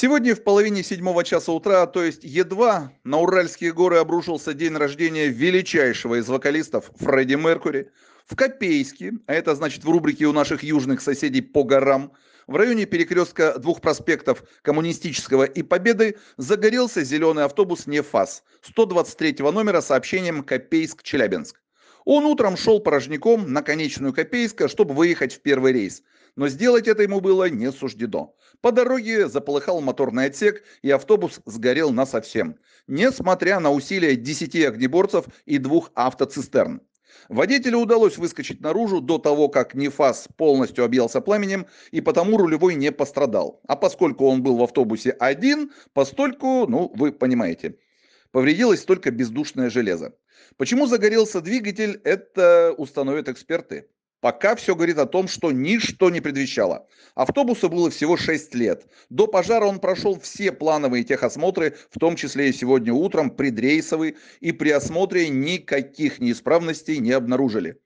Сегодня в половине седьмого часа утра, то есть едва, на Уральские горы обрушился день рождения величайшего из вокалистов Фредди Меркури. В Копейске, а это значит в рубрике у наших южных соседей по горам, в районе перекрестка двух проспектов Коммунистического и Победы загорелся зеленый автобус «Нефас» 123 номера сообщением «Копейск-Челябинск». Он утром шел порожняком на конечную Копейска, чтобы выехать в первый рейс. Но сделать это ему было не суждено. По дороге заполыхал моторный отсек, и автобус сгорел насовсем. Несмотря на усилия 10 огнеборцев и двух автоцистерн. Водителю удалось выскочить наружу до того, как Нефас полностью объелся пламенем, и потому рулевой не пострадал. А поскольку он был в автобусе один, постольку, ну, вы понимаете. Повредилось только бездушное железо. Почему загорелся двигатель, это установят эксперты. Пока все говорит о том, что ничто не предвещало. Автобусу было всего 6 лет. До пожара он прошел все плановые техосмотры, в том числе и сегодня утром, предрейсовый, и при осмотре никаких неисправностей не обнаружили.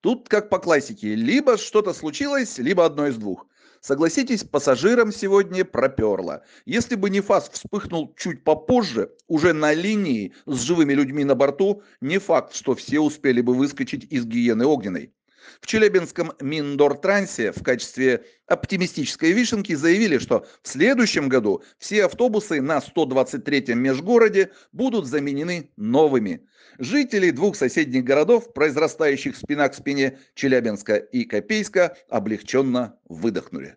Тут как по классике, либо что-то случилось, либо одно из двух – Согласитесь, пассажирам сегодня проперло. Если бы не Нефас вспыхнул чуть попозже, уже на линии с живыми людьми на борту, не факт, что все успели бы выскочить из гиены огненной. В Челябинском Миндортрансе в качестве оптимистической вишенки заявили, что в следующем году все автобусы на 123-м межгороде будут заменены новыми. Жители двух соседних городов, произрастающих спина к спине Челябинска и Копейска, облегченно выдохнули.